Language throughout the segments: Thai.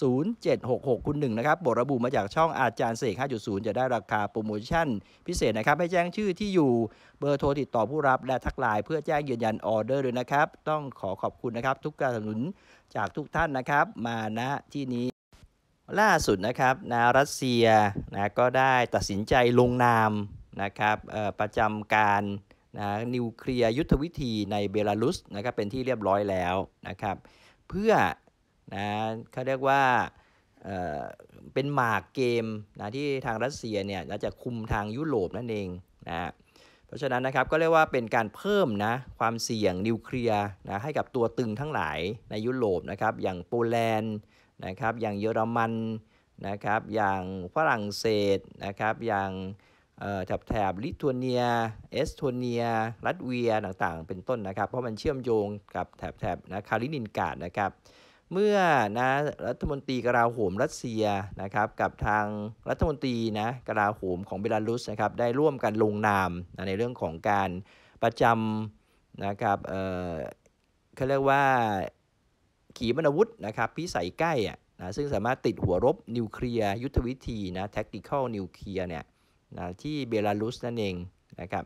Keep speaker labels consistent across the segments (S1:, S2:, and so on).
S1: 0766คุณหนึ่งนะครับบทระบุมาจากช่องอาจารย์เสก 5.0 จะได้ราคาโปรโมชั่น พิเศษนะครับ ให้แจ้งชื่อที่อยู่เบอร์โทรติดต่อผู้รับและทักไลน์เพื่อแจ้งยืนยันออเดอร์ด้วยนะครับ ต้องขอขอบคุณนะครับทุกการสนับสนุนจากทุกท่านนะครับมาณที่นี้ ล่าสุดนะครับนารัสเซียนะก็ได้ตัดสินใจลงนามนะครับประจำการนะนิวเคลียร์ยุทธวิธีในเบลารุสนะครับเป็นที่เรียบร้อยแล้วนะครับเพื่อนะเขาเรียกว่าเป็นหมากเกมนะที่ทางรัสเซียเนี่ยจะคุมทางยุโรปนั่นเองนะเพราะฉะนั้นนะครับก็เรียกว่าเป็นการเพิ่มนะความเสี่ยงนิวเคลียร์นะให้กับตัวตึงทั้งหลายในยุโรปนะครับอย่างโปแลนด์นะครับอย่างเยอรมันนะครับอย่างฝรั่งเศสนะครับอย่างแถบแถบลิทัวเนีย เอสโตเนียรัสเวียต่างๆ เป็นต้นนะครับ เพราะมันเชื่อมโยงกับแถบแถบนะคารินินกาดนะครับเมื่อนะรัฐมนตรีกราโหมรัสเซียนะครับกับทางรัฐมนตรีนะกราโหมของเบลารุสนะครับได้ร่วมกันลงนามนะในเรื่องของการประจำนะครับเออเขาเรียกว่าขีปนาวุธนะครับ พิสัยใกล้อะนะซึ่งสามารถติดหัวรบนิวเคลียร์ยุทธวิธีนะ tactical นิวเคลียร์เนี่ยนะที่เบลารุสนั่นเองนะครับ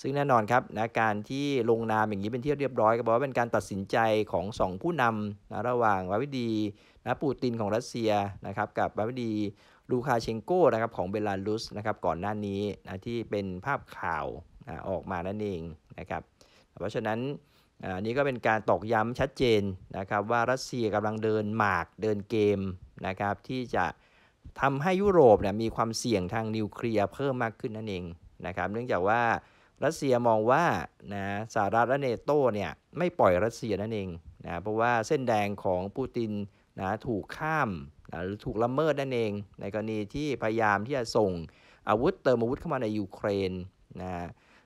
S1: ซึ่งแน่นอนครับนะการที่ลงนามอย่างนี้เป็นที่เรียบร้อยก็บอกว่าเป็นการตัดสินใจของ 2 ผู้นำนะระหว่างวาวิดีนะปูตินของรัสเซียนะครับกับวาวิดีลูคาเชงโกนะครับของเบลารุสนะครับก่อนหน้านี้นะที่เป็นภาพข่าวนะออกมานั่นเองนะครับเพราะฉะนั้นอันนี้ก็เป็นการตอกย้ำชัดเจนนะครับว่ารัสเซียกำลังเดินหมากเดินเกมนะครับที่จะทำให้ยุโรปเนี่ยมีความเสี่ยงทางนิวเคลียร์เพิ่มมากขึ้นนั่นเองนะครับ เนื่องจากว่ารัสเซียมองว่านะสหรัฐและเนโตเนี่ยไม่ปล่อยรัสเซียนั่นเองนะเพราะว่าเส้นแดงของปูตินนะถูกข้ามนะหรือถูกละเมิดนั่นเอง ในกรณีที่พยายามที่จะส่งอาวุธเติมอาวุธเข้ามาในยูเครนนะ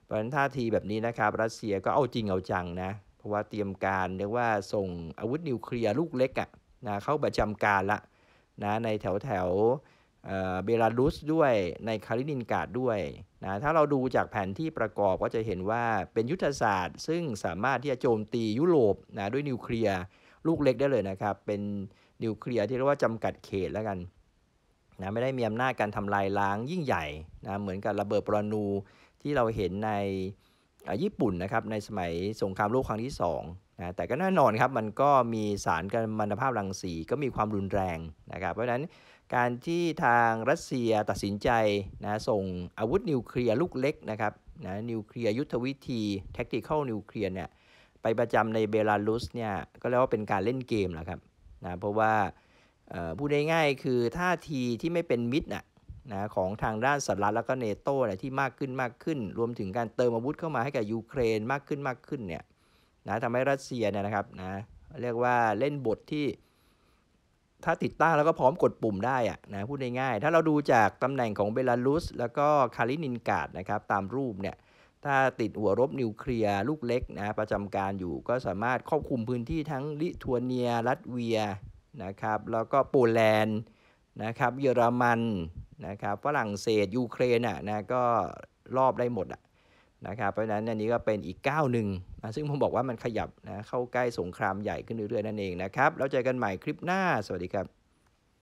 S1: เพราะฉะนั้นท่าทีแบบนี้นะครับรัสเซียก็เอาจริงเอาจังนะเพราะว่าเตรียมการเรียกว่าส่งอาวุธนิวเคลียร์ลูกเล็กอะ่ะนะเข้าประจำการละนะในแถวแถวเบลารุสด้วยในคารินินกาดด้วยนะถ้าเราดูจากแผนที่ประกอบก็จะเห็นว่าเป็นยุทธศาสตร์ซึ่งสามารถที่จะโจมตียุโรปนะด้วยนิวเคลียร์ลูกเล็กได้เลยนะครับ เป็นนิวเคลียร์ที่เรียกว่าจำกัดเขตแล้วกันนะไม่ได้มีอำนาจการทำลายล้างยิ่งใหญ่นะเหมือนกับระเบิดปรนูที่เราเห็นในญี่ปุ่นนะครับ ในสมัยสงครามโลกครั้งที่ 2นะแต่ก็แน่นอนครับ มันก็มีสารกัมมันตภาพรังสีก็มีความรุนแรงนะครับ เพราะฉะนั้นการที่ทางรัสเซียตัดสินใจนะส่งอาวุธนิวเคลียร์ลูกเล็กนะครับนะนิวเคลียร์ยุทธวิธี tactical นิวเคลียร์เนี่ยไปประจำในเบลารุสเนี่ย ก็เรียกว่าเป็นการเล่นเกมแหละครับนะเพราะว่าพูดง่ายๆคือท่าทีที่ไม่เป็นมิตรนะนะของทางด้านสหรัฐแล้วก็เนโต้ที่มากขึ้นมากขึ้น รวมถึงการเติมอาวุธเข้ามาให้กับยูเครนมากขึ้นมากขึ้นเนี่ยนะทำให้รัสเซียเนี่ยนะครับนะเรียกว่าเล่นบทที่ถ้าติดตั้งแล้วก็พร้อมกดปุ่มได้อะนะพูดง่ายๆถ้าเราดูจากตำแหน่งของเบลารุส แล้วก็คาลินินกาดนะครับตามรูปเนี่ยถ้าติดหัวรบนิวเคลียร์ลูกเล็กนะประจำการอยู่ ก็สามารถครอบคุมพื้นที่ทั้ง ลิทัวเนีย รัสเวียนะครับแล้วก็โปแลนด์นะครับเยอรมันนะครับฝรั่งเศสยูเครนอ่ะนะก็รอบได้หมดอ่ะนะครับ เพราะฉะนั้นอันนี้ก็เป็นอีกก้าวหนึ่งนะซึ่งผมบอกว่ามันขยับนะเข้าใกล้สงครามใหญ่ขึ้นเรื่อยๆนั่นเองนะครับ แล้วเจอกันใหม่คลิปหน้า สวัสดีครับ